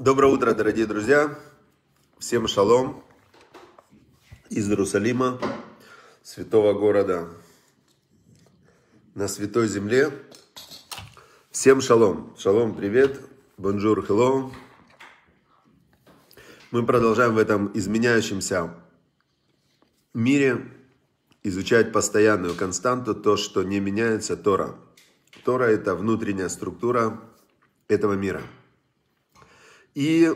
Доброе утро, дорогие друзья. Всем шалом из Иерусалима, святого города на святой земле. Всем шалом. Шалом, привет. Бонжур, хеллоу. Мы продолжаем в этом изменяющемся мире изучать постоянную константу, то, что не меняется, Тора. Тора – это внутренняя структура этого мира – и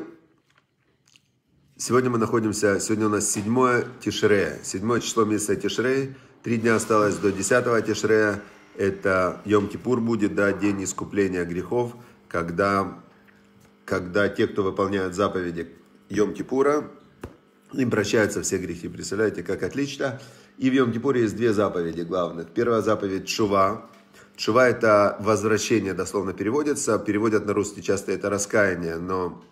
сегодня мы находимся, сегодня у нас седьмое Тишре, седьмое число месяца Тишре. три дня осталось до десятого Тишре. это Йом-Кипур будет, да, день искупления грехов, когда, когда те, кто выполняют заповеди Йом-Кипура, им прощаются все грехи, представляете, как отлично. И в Йом-Кипуре есть две заповеди главных. Первая заповедь – Шува, Шува – это возвращение, дословно переводится. Переводят на русский часто это раскаяние, но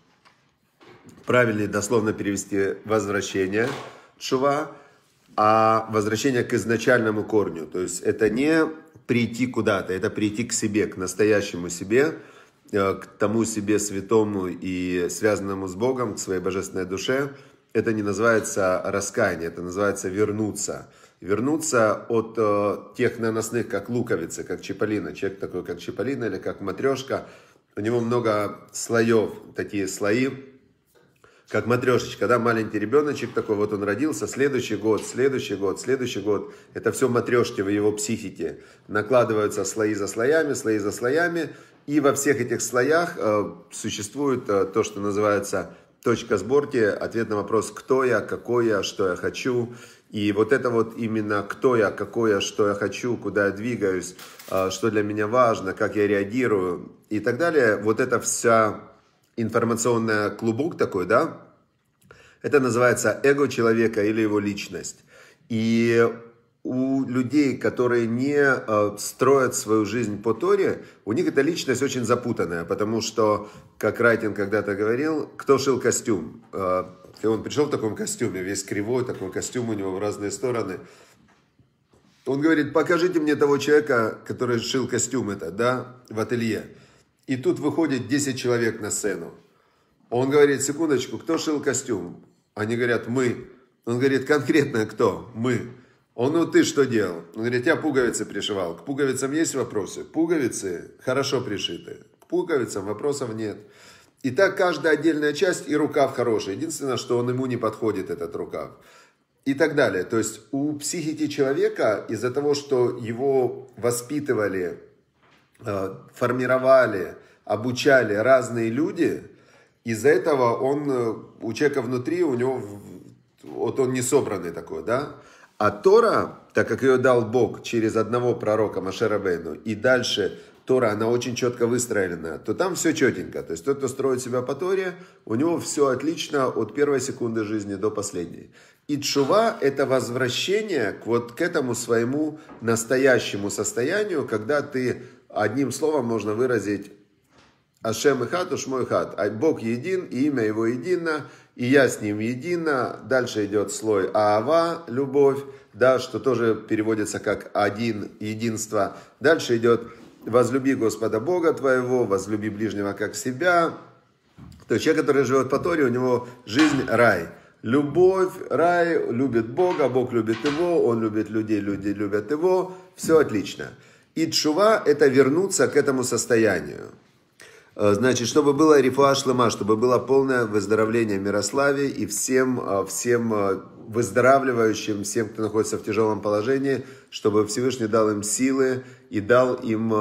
правильнее дословно перевести возвращение чува, а возвращение к изначальному корню. То есть это не прийти куда-то, это прийти к себе, к настоящему себе, э, к тому себе святому и связанному с Богом, к своей божественной душе. Это не называется раскаяние, это называется вернуться. Вернуться от э, тех наносных, как луковицы, как чиполлино. Человек такой, как чиполлино или как матрешка. У него много слоев, такие слои, как матрешечка, да, маленький ребеночек такой, вот он родился, следующий год, следующий год, следующий год, это все матрешки в его психике, накладываются слои за слоями, слои за слоями, и во всех этих слоях э, существует э, то, что называется точка сборки, ответ на вопрос, кто я, какой я, что я хочу, и вот это вот именно кто я, какой я, что я хочу, куда я двигаюсь, э, что для меня важно, как я реагирую и так далее, вот это вся информационный клубок такой, да, это называется эго человека или его личность. И у людей, которые не э, строят свою жизнь по Торе, у них эта личность очень запутанная, потому что, как Райтин когда-то говорил, кто шил костюм? Э, он пришел в таком костюме, весь кривой, такой костюм у него в разные стороны. Он говорит, покажите мне того человека, который шил костюм это, да, в ателье. И тут выходит 10 человек на сцену. Он говорит, секундочку, кто шил костюм? Они говорят, мы. Он говорит, конкретно кто? Мы. Он, ну ты что делал? Он говорит, я пуговицы пришивал. К пуговицам есть вопросы? Пуговицы хорошо пришиты. К пуговицам вопросов нет. И так каждая отдельная часть и рукав хороший. Единственное, что он ему не подходит, этот рукав. И так далее. То есть у психики человека из-за того, что его воспитывали Э, формировали, обучали разные люди, из за этого он, э, у человека внутри, у него, вот он не собранный такой, да? А Тора, так как ее дал Бог через одного пророка Машерабейну, и дальше Тора, она очень четко выстроена, то там все четенько. То есть тот, кто строит себя по Торе, у него все отлично от первой секунды жизни до последней. И чува – это возвращение к вот к этому своему настоящему состоянию, когда ты одним словом можно выразить Ашем и хат, ушмо и хат. А Бог един, и имя его едино, и я с ним едино. Дальше идет слой Аава, любовь, да, что тоже переводится как один, единство. Дальше идет возлюби Господа Бога твоего, возлюби ближнего как себя. То есть человек, который живет по Торе, у него жизнь рай. Любовь, рай, любит Бога, Бог любит его, он любит людей, люди любят его. Все отлично. И тшува – это вернуться к этому состоянию. Э, значит, чтобы было рифуа шлема, чтобы было полное выздоровление Мирославе и всем, э, всем э, выздоравливающим, всем, кто находится в тяжелом положении, чтобы Всевышний дал им силы и дал им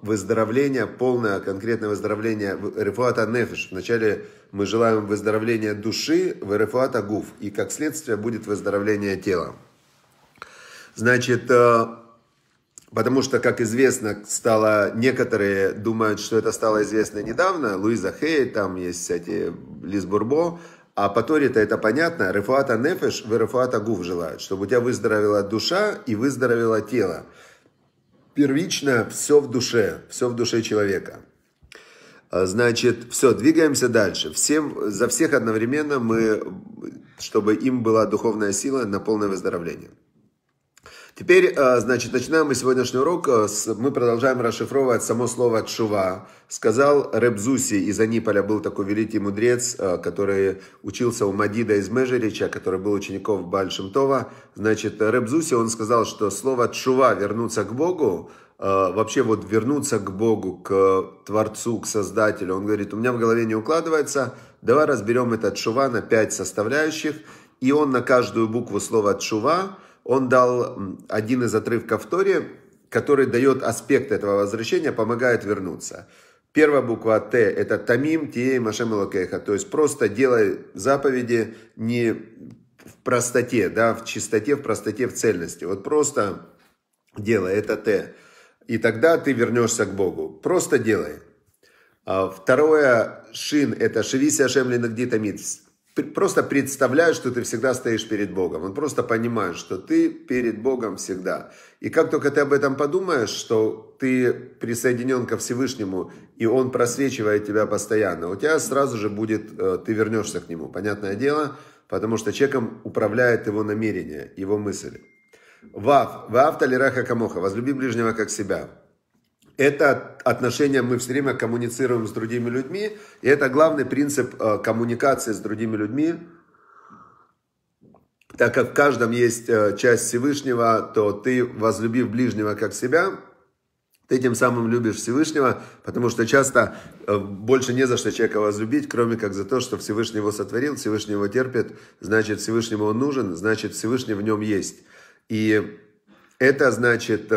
выздоровление, полное конкретное выздоровление рифуата нефиш. Вначале мы желаем выздоровления души в рифуата гуф, и как следствие будет выздоровление тела. Значит, Потому что, как известно, стало, некоторые думают, что это стало известно недавно. Луиза Хей, там есть всякие Лиз Бурбо. А по Торе-то это понятно. Рефуата нефеш, в рефуата гуф желают. Чтобы у тебя выздоровела душа и выздоровело тело. Первично все в душе, все в душе человека. А, значит, все, двигаемся дальше. Всем, за всех одновременно мы, чтобы им была духовная сила на полное выздоровление. Теперь, э, значит, начинаем мы сегодняшний урок. Э, с, мы продолжаем расшифровывать само слово «тшува». Сказал Ребзуси из Аниполя, был такой великий мудрец, э, который учился у Мадида из Межерича, который был учеником Бальшемтова. Значит, Ребзуси, он сказал, что слово «тшува» – вернуться к Богу, вообще вот вернуться к Богу, к Творцу, к Создателю. Он говорит, у меня в голове не укладывается, давай разберем этот «тшува» на пять составляющих. И он на каждую букву слова «тшува» он дал один из отрывков Торе, который дает аспект этого возвращения, помогает вернуться. Первая буква Т – это Тамим, Тией, Машем То есть просто делай заповеди не в простоте, да, в чистоте, в простоте, в цельности. Вот просто делай, это Т. И тогда ты вернешься к Богу. Просто делай. А второе, шин, это шевися шемлина гдитамид просто представляет, что ты всегда стоишь перед Богом. Он просто понимает, что ты перед Богом всегда. И как только ты об этом подумаешь, что ты присоединен ко Всевышнему, и Он просвечивает тебя постоянно, у тебя сразу же будет, э, ты вернешься к Нему, понятное дело, потому что человеком управляет его намерение, его мысль. Вав, вав талираха камоха, возлюби ближнего как себя это отношение мы все время коммуницируем с другими людьми, и это главный принцип э, коммуникации с другими людьми. Так как в каждом есть э, часть Всевышнего, то ты, возлюбив ближнего как себя, ты тем самым любишь Всевышнего, потому что часто э, больше не за что человека возлюбить, кроме как за то, что Всевышний его сотворил, Всевышний его терпит, значит, Всевышнему он нужен, значит, Всевышний в нем есть. И это значит,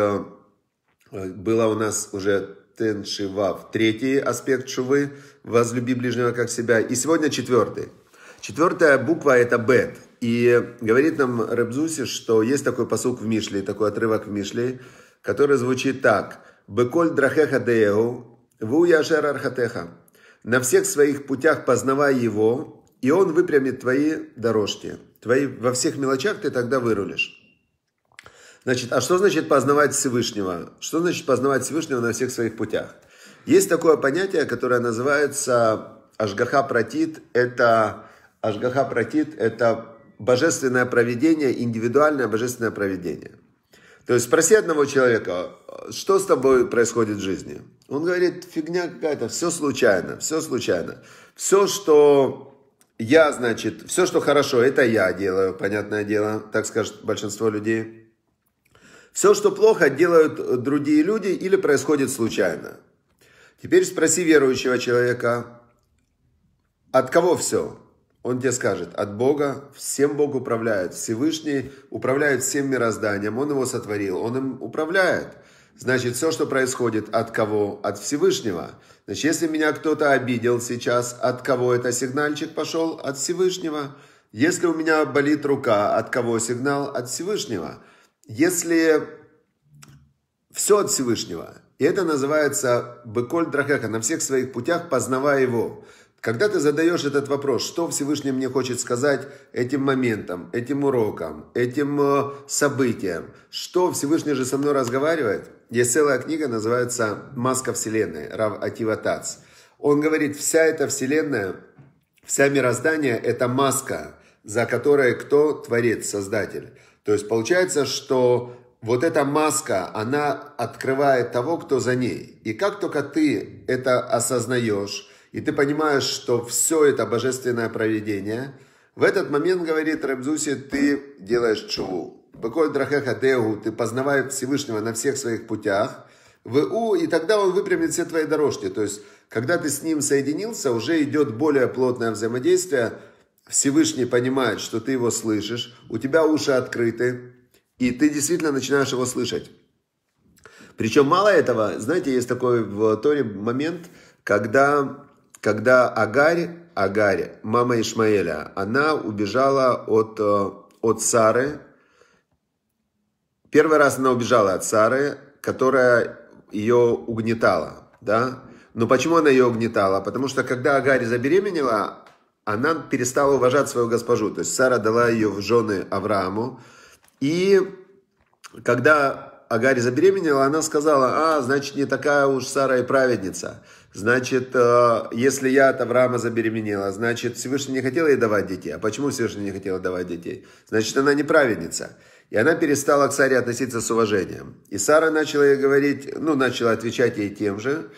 Э, была у нас уже тен шива, третий аспект шивы, возлюби ближнего как себя. И сегодня четвертый. Четвертая буква это бет. И говорит нам Рабзуси, что есть такой посук в Мишле, такой отрывок в Мишле, который звучит так. «Беколь драхеха дееву, ву яшер архатеха». «На всех своих путях познавай его, и он выпрямит твои дорожки». Твои, во всех мелочах ты тогда вырулишь. Значит, а что значит познавать Всевышнего? Что значит познавать Всевышнего на всех своих путях? Есть такое понятие, которое называется Ашгаха Пратит. Это Ашгаха Пратит – это божественное проведение, индивидуальное божественное проведение. То есть спроси одного человека, что с тобой происходит в жизни? Он говорит, фигня какая-то, все случайно, все случайно. Все, что я, значит, все, что хорошо, это я делаю, понятное дело, так скажет большинство людей. Все, что плохо, делают э, другие люди или происходит случайно. Теперь спроси верующего человека, от кого все? Он тебе скажет, от Бога, всем Бог управляет, Всевышний управляет всем мирозданием, Он его сотворил, Он им управляет. Значит, все, что происходит, от кого? От Всевышнего. Значит, если меня кто-то обидел сейчас, от кого это сигнальчик пошел? От Всевышнего. Если у меня болит рука, от кого сигнал? От Всевышнего. Если все от Всевышнего, и это называется «быколь драхеха» на всех своих путях, познавая его. Когда ты задаешь этот вопрос, что Всевышний мне хочет сказать этим моментом, этим уроком, этим э, событием, что Всевышний же со мной разговаривает, есть целая книга, называется «Маска Вселенной» Рав Атива Тац. Он говорит, вся эта Вселенная, вся мироздание – это маска, за которой кто творит, Создатель. То есть получается, что вот эта маска, она открывает того, кто за ней. И как только ты это осознаешь, и ты понимаешь, что все это божественное проведение, в этот момент, говорит Рабзуси, ты делаешь чуву. Быкой драхеха дегу, ты познаваешь Всевышнего на всех своих путях, ВУ, и тогда он выпрямит все твои дорожки. То есть, когда ты с ним соединился, уже идет более плотное взаимодействие – Всевышний понимает, что ты его слышишь, у тебя уши открыты, и ты действительно начинаешь его слышать. Причем мало этого, знаете, есть такой в Торе момент, когда, когда Агарь, Агарь, мама Ишмаэля, она убежала от, э, от Сары. Первый раз она убежала от Сары, которая ее угнетала, да? Но почему она ее угнетала? Потому что когда Агарь забеременела, она перестала уважать свою госпожу. То есть Сара дала ее в жены Аврааму. И когда Агарь забеременела, она сказала, а, значит, не такая уж Сара и праведница. Значит, э, если я от Авраама забеременела, значит, Всевышний не хотел ей давать детей. А почему Всевышний не хотел давать детей? Значит, она не праведница. И она перестала к Саре относиться с уважением. И Сара начала ей говорить, ну, начала отвечать ей тем же.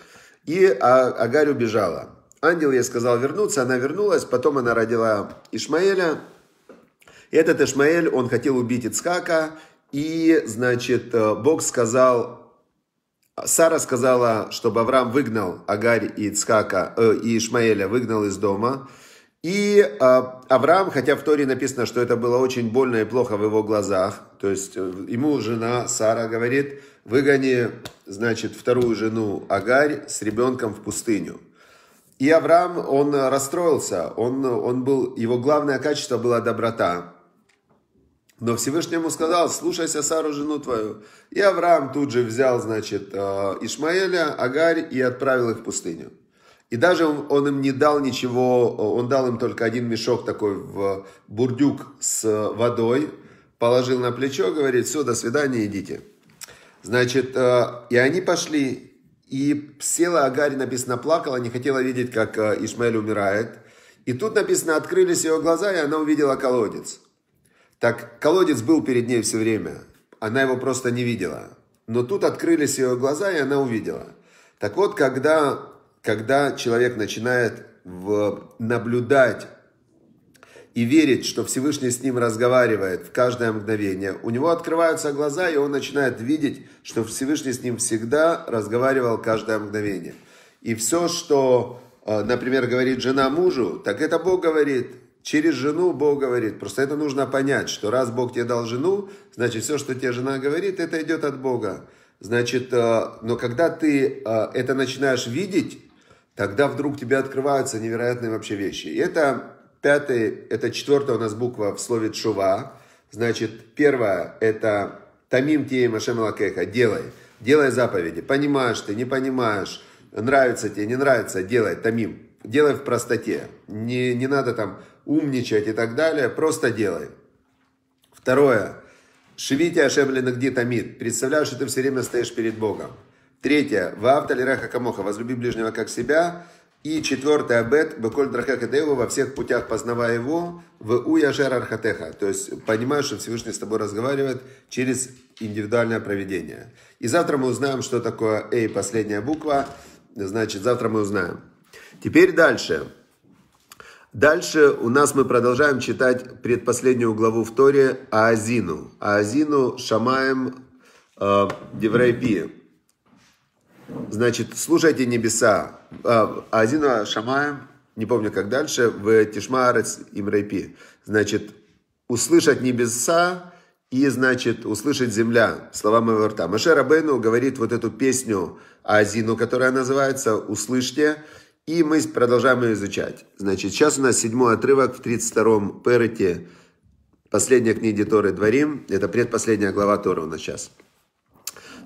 И а, Агарь убежала. Ангел ей сказал вернуться, она вернулась, потом она родила Ишмаэля. этот Ишмаэль, он хотел убить Ицхака, и, значит, э, Бог сказал, Сара сказала, чтобы Авраам выгнал Агарь и Ицхака, э, и Ишмаэля выгнал из дома. И э, Авраам, хотя в Торе написано, что это было очень больно и плохо в его глазах, то есть э, ему жена Сара говорит, выгони, значит, вторую жену Агарь с ребенком в пустыню. И Авраам, он расстроился, он, он был, его главное качество была доброта. Но Всевышний ему сказал, слушайся Сару, жену твою. И Авраам тут же взял, значит, э, Ишмаэля, Агарь и отправил их в пустыню. И даже он, он им не дал ничего, он дал им только один мешок такой в бурдюк с водой, положил на плечо, говорит, все, до свидания, идите. Значит, э, и они пошли, и села Агарь, написано, плакала, не хотела видеть, как э, Ишмаэль умирает. И тут написано, открылись ее глаза, и она увидела колодец. Так колодец был перед ней все время. Она его просто не видела. Но тут открылись ее глаза, и она увидела. Так вот, когда, когда человек начинает в, наблюдать и верить, что Всевышний с ним разговаривает в каждое мгновение, у него открываются глаза, и он начинает видеть, что Всевышний с ним всегда разговаривал каждое мгновение. И все, что, э, например, говорит жена мужу, так это Бог говорит. Через жену Бог говорит. Просто это нужно понять, что раз Бог тебе дал жену, значит, все, что тебе жена говорит, это идет от Бога. Значит, э, но когда ты э, это начинаешь видеть, тогда вдруг тебе открываются невероятные вообще вещи. И это Пятый, это четвертая у нас буква в слове «чува». Значит, первое – это «тамим тие машем лакеха» – «делай». Делай заповеди. Понимаешь ты, не понимаешь, нравится тебе, не нравится – делай, тамим. Делай в простоте. Не, не надо там умничать и так далее, просто делай. Второе. Шивите Ашем Ленагди Тамид. Представляю, что ты все время стоишь перед Богом. Третье. Ваав Талираха Камоха. Возлюби ближнего как себя. И четвертый обет, Беколь Драхекадеева, во всех путях познавая его, в Уяжер Архатеха. То есть понимаешь, что Всевышний с тобой разговаривает через индивидуальное проведение. И завтра мы узнаем, что такое Эй, последняя буква. Значит, завтра мы узнаем. Теперь дальше. Дальше у нас мы продолжаем читать предпоследнюю главу в Торе Аазину. Аазину Шамаем э, Деврайпи. Значит, слушайте небеса. А, Азина Шамая, не помню как дальше, в Тишмарец Имрейпи. Значит, услышать небеса и, значит, услышать земля, слова моего рта. Маше Рабейну говорит вот эту песню Азину, которая называется «Услышьте», и мы продолжаем ее изучать. Значит, сейчас у нас седьмой отрывок в 32-м Перете, последняя книга Торы Дворим, это предпоследняя глава Тора у нас сейчас.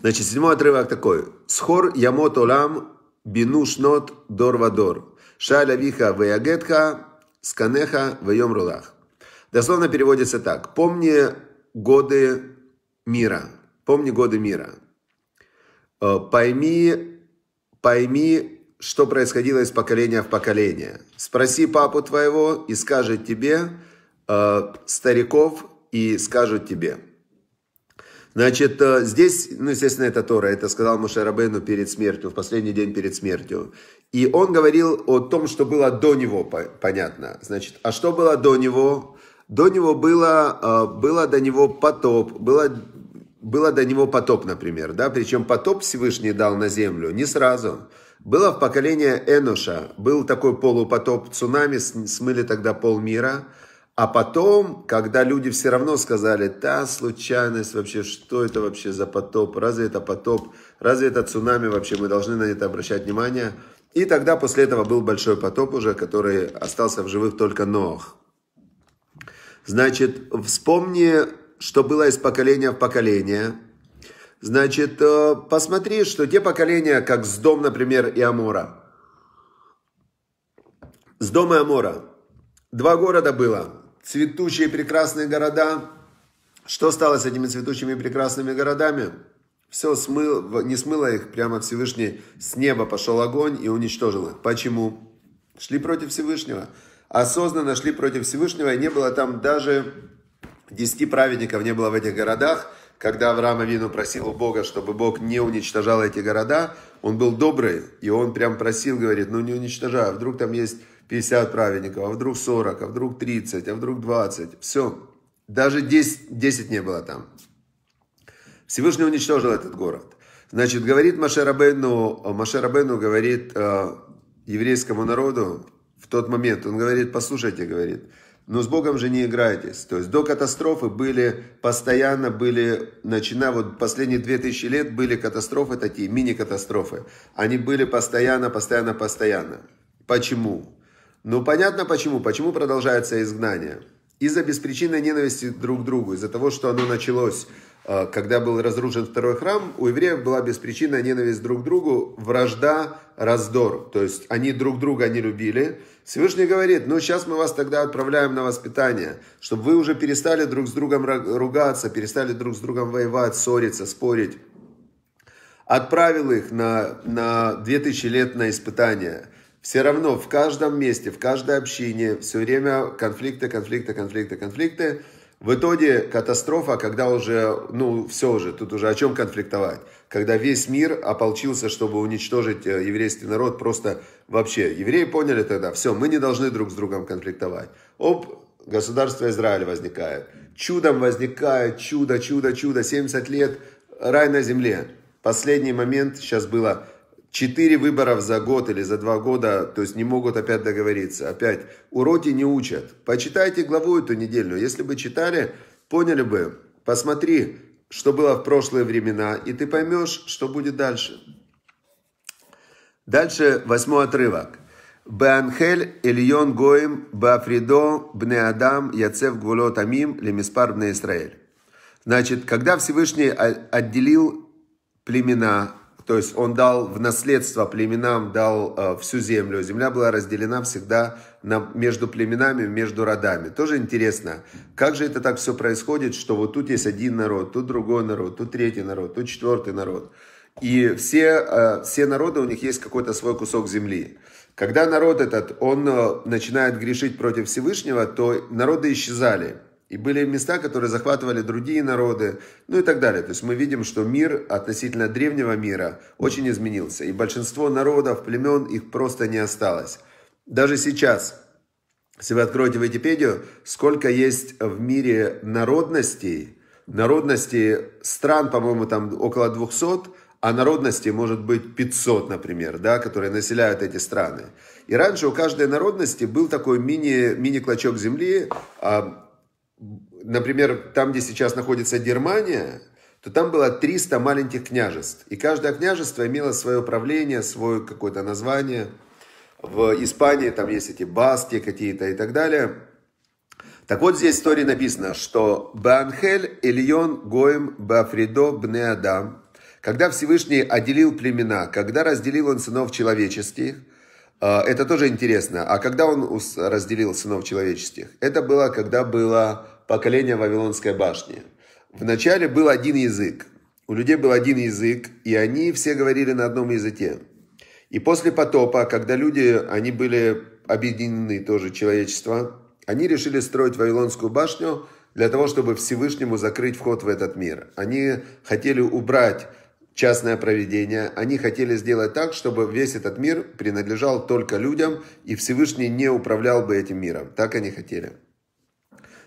Значит, седьмой отрывок такой. Схор ямот олам бинушнот дор вадор. Шаля виха веягетха сканеха веем рулах. Дословно переводится так. Помни годы мира. Помни годы мира. Э, пойми, пойми, что происходило из поколения в поколение. Спроси папу твоего и скажет тебе, э, стариков и скажут тебе – Значит, э, здесь, ну, естественно, это Тора, это сказал Мушарабену перед смертью, в последний день перед смертью. И он говорил о том, что было до него, понятно. Значит, а что было до него? До него было, э, было до него потоп, было, было до него потоп, например, да, причем потоп Всевышний дал на землю не сразу. Было в поколение Эноша, был такой полупотоп, цунами смыли тогда полмира, мира а потом, когда люди все равно сказали, та случайность вообще, что это вообще за потоп, разве это потоп, разве это цунами вообще, мы должны на это обращать внимание. И тогда после этого был большой потоп уже, который остался в живых только Ноах. Значит, вспомни, что было из поколения в поколение. Значит, э, посмотри, что те поколения, как Сдом, например, и Амора. Сдом и Амора. Два города было – цветущие прекрасные города. Что стало с этими цветущими прекрасными городами? Все смыл, не смыло их, прямо Всевышний с неба пошел огонь и уничтожил их. Почему? Шли против Всевышнего. Осознанно шли против Всевышнего, и не было там даже десяти праведников, не было в этих городах. Когда Авраам Авину просил у Бога, чтобы Бог не уничтожал эти города, он был добрый, и он прям просил, говорит, ну не уничтожай, а вдруг там есть 50 праведников, а вдруг 40, а вдруг 30, а вдруг 20. Все. Даже 10, 10 не было там. Всевышний уничтожил этот город. Значит, говорит Машерабену, Машерабену говорит э, еврейскому народу в тот момент, он говорит, послушайте, говорит, но с Богом же не играйтесь. То есть до катастрофы были, постоянно были, начиная вот последние 2000 лет были катастрофы такие, мини-катастрофы. Они были постоянно, постоянно, постоянно. Почему? Ну, понятно почему. Почему продолжается изгнание? Из-за беспричинной ненависти друг к другу, из-за того, что оно началось, э, когда был разрушен второй храм, у евреев была беспричинная ненависть друг к другу, вражда, раздор. То есть они друг друга не любили. Всевышний говорит, ну сейчас мы вас тогда отправляем на воспитание, чтобы вы уже перестали друг с другом ругаться, перестали друг с другом воевать, ссориться, спорить. Отправил их на, на 2000 лет на испытание – все равно в каждом месте, в каждой общине все время конфликты, конфликты, конфликты, конфликты. В итоге катастрофа, когда уже, ну все уже, тут уже о чем конфликтовать. Когда весь мир ополчился, чтобы уничтожить э, еврейский народ, просто вообще. Евреи поняли тогда, все, мы не должны друг с другом конфликтовать. Оп, государство Израиль возникает. Чудом возникает, чудо, чудо, чудо, 70 лет, рай на земле. Последний момент сейчас было Четыре выборов за год или за два года, то есть не могут опять договориться. Опять, уроки не учат. Почитайте главу эту недельную. Если бы читали, поняли бы. Посмотри, что было в прошлые времена, и ты поймешь, что будет дальше. Дальше восьмой отрывок. Беанхель Эльон Гоим Бне Адам, Яцев Гвулот Амим Лемиспар Бне Израиль. Значит, когда Всевышний отделил племена то есть он дал в наследство племенам, дал э, всю землю. Земля была разделена всегда на, между племенами, между родами. Тоже интересно, как же это так все происходит, что вот тут есть один народ, тут другой народ, тут третий народ, тут четвертый народ. И все, э, все народы, у них есть какой-то свой кусок земли. Когда народ этот, он э, начинает грешить против Всевышнего, то народы исчезали. И были места, которые захватывали другие народы, ну и так далее. То есть мы видим, что мир относительно древнего мира очень изменился. И большинство народов, племен, их просто не осталось. Даже сейчас, если вы откроете Википедию, сколько есть в мире народностей, народностей стран, по-моему, там около 200, а народности может быть 500, например, да, которые населяют эти страны. И раньше у каждой народности был такой мини, мини-клочок земли, а например, там, где сейчас находится Германия, то там было 300 маленьких княжеств. И каждое княжество имело свое правление, свое какое-то название. В Испании там есть эти баски какие-то и так далее. Так вот здесь в истории написано, что Банхель Ильон Гоем Бафридо Бне Адам, когда Всевышний отделил племена, когда разделил он сынов человеческих – а, это тоже интересно. А когда он разделил сынов человеческих? Это было, когда было поколение Вавилонской башни. Вначале был один язык. У людей был один язык, и они все говорили на одном языке. И после потопа, когда люди, они были объединены тоже человечество, они решили строить Вавилонскую башню для того, чтобы Всевышнему закрыть вход в этот мир. Они хотели убрать частное проведение. Они хотели сделать так, чтобы весь этот мир принадлежал только людям, и Всевышний не управлял бы этим миром. Так они хотели.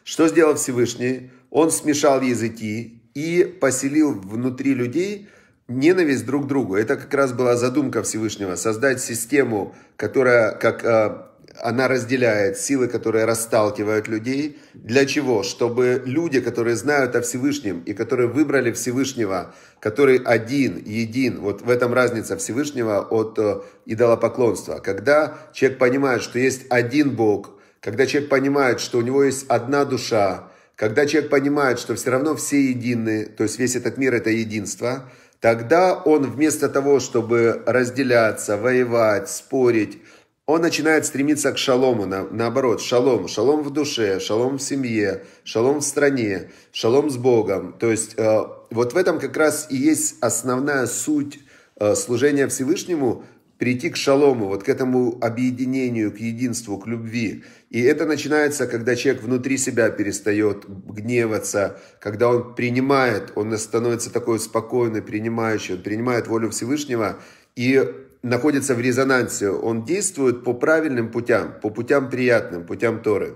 Что сделал Всевышний? Он смешал языки и поселил внутри людей ненависть друг к другу. Это как раз была задумка Всевышнего. Создать систему, которая как э, она разделяет силы, которые расталкивают людей. Для чего? Чтобы люди, которые знают о Всевышнем и которые выбрали Всевышнего, который один, един, вот в этом разница Всевышнего от э, идолопоклонства. Когда человек понимает, что есть один Бог, когда человек понимает, что у него есть одна душа, когда человек понимает, что все равно все едины, то есть весь этот мир – это единство, тогда он вместо того, чтобы разделяться, воевать, спорить, он начинает стремиться к шалому, на, наоборот, шалом, шалом в душе, шалом в семье, шалом в стране, шалом с Богом. То есть э, вот в этом как раз и есть основная суть э, служения Всевышнему, прийти к шалому, вот к этому объединению, к единству, к любви. И это начинается, когда человек внутри себя перестает гневаться, когда он принимает, он становится такой спокойный, принимающий, он принимает волю Всевышнего, и находится в резонансе, он действует по правильным путям, по путям приятным, путям Торы.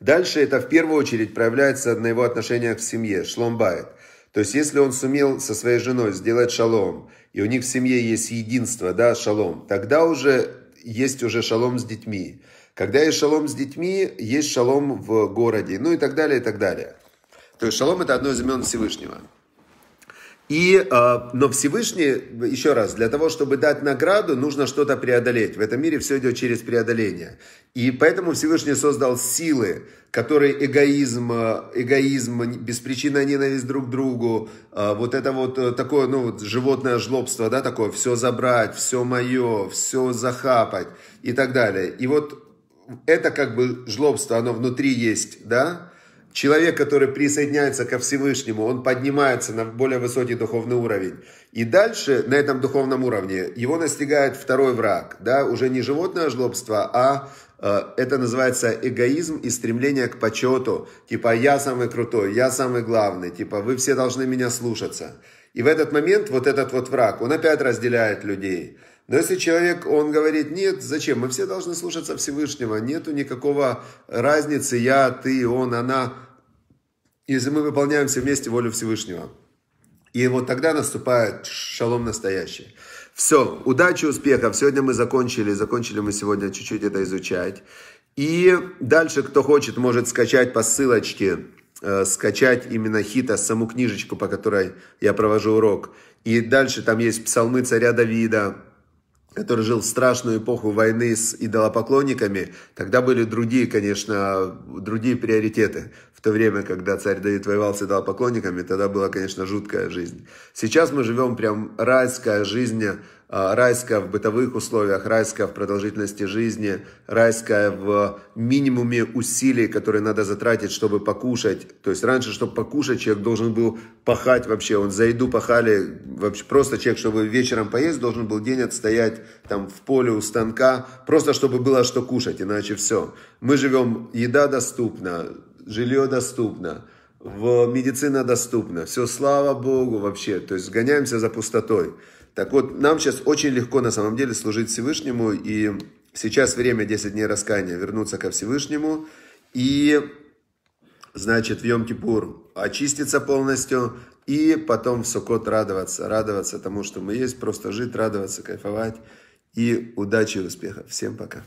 Дальше это в первую очередь проявляется на его отношениях в семье, шломбайт. То есть, если он сумел со своей женой сделать шалом, и у них в семье есть единство, да, шалом, тогда уже есть уже шалом с детьми. Когда есть шалом с детьми, есть шалом в городе, ну и так далее, и так далее. То есть шалом – это одно из имен Всевышнего. И, а, но Всевышний, еще раз, для того, чтобы дать награду, нужно что-то преодолеть. В этом мире все идет через преодоление. И поэтому Всевышний создал силы, которые эгоизм, а, эгоизм, беспричинная ненависть друг к другу, а, вот это вот э, такое, ну, животное жлобство, да, такое, все забрать, все мое, все захапать и так далее. И вот это как бы жлобство, оно внутри есть, да, Человек, который присоединяется ко Всевышнему, он поднимается на более высокий духовный уровень. И дальше на этом духовном уровне его настигает второй враг. Да? Уже не животное жлобство, а э, это называется эгоизм и стремление к почету. Типа я самый крутой, я самый главный, типа вы все должны меня слушаться. И в этот момент вот этот вот враг, он опять разделяет людей. Но если человек, он говорит, нет, зачем, мы все должны слушаться Всевышнего, нету никакого разницы, я, ты, он, она, если мы выполняем все вместе волю Всевышнего. И вот тогда наступает шалом настоящий. Все, удачи, успехов. Сегодня мы закончили, закончили мы сегодня чуть-чуть это изучать. И дальше, кто хочет, может скачать по ссылочке, э, скачать именно хита, саму книжечку, по которой я провожу урок. И дальше там есть псалмы царя Давида, который жил в страшную эпоху войны с идолопоклонниками, тогда были другие, конечно, другие приоритеты. В то время, когда царь Давид воевал с идолопоклонниками, тогда была, конечно, жуткая жизнь. Сейчас мы живем прям райская жизнь а, райская в бытовых условиях, райская в продолжительности жизни, райская в минимуме усилий, которые надо затратить, чтобы покушать. То есть раньше, чтобы покушать, человек должен был пахать вообще, он за еду пахали, вообще просто человек, чтобы вечером поесть, должен был день отстоять там в поле у станка, просто чтобы было что кушать, иначе все. Мы живем, еда доступна, жилье доступно, в медицина доступна, все слава Богу вообще, то есть гоняемся за пустотой. Так вот, нам сейчас очень легко на самом деле служить Всевышнему, и сейчас время 10 дней раскаяния, вернуться ко Всевышнему, и, значит, в Йом-Кипур очиститься полностью, и потом в Сукот радоваться, радоваться тому, что мы есть, просто жить, радоваться, кайфовать, и удачи и успеха. Всем пока.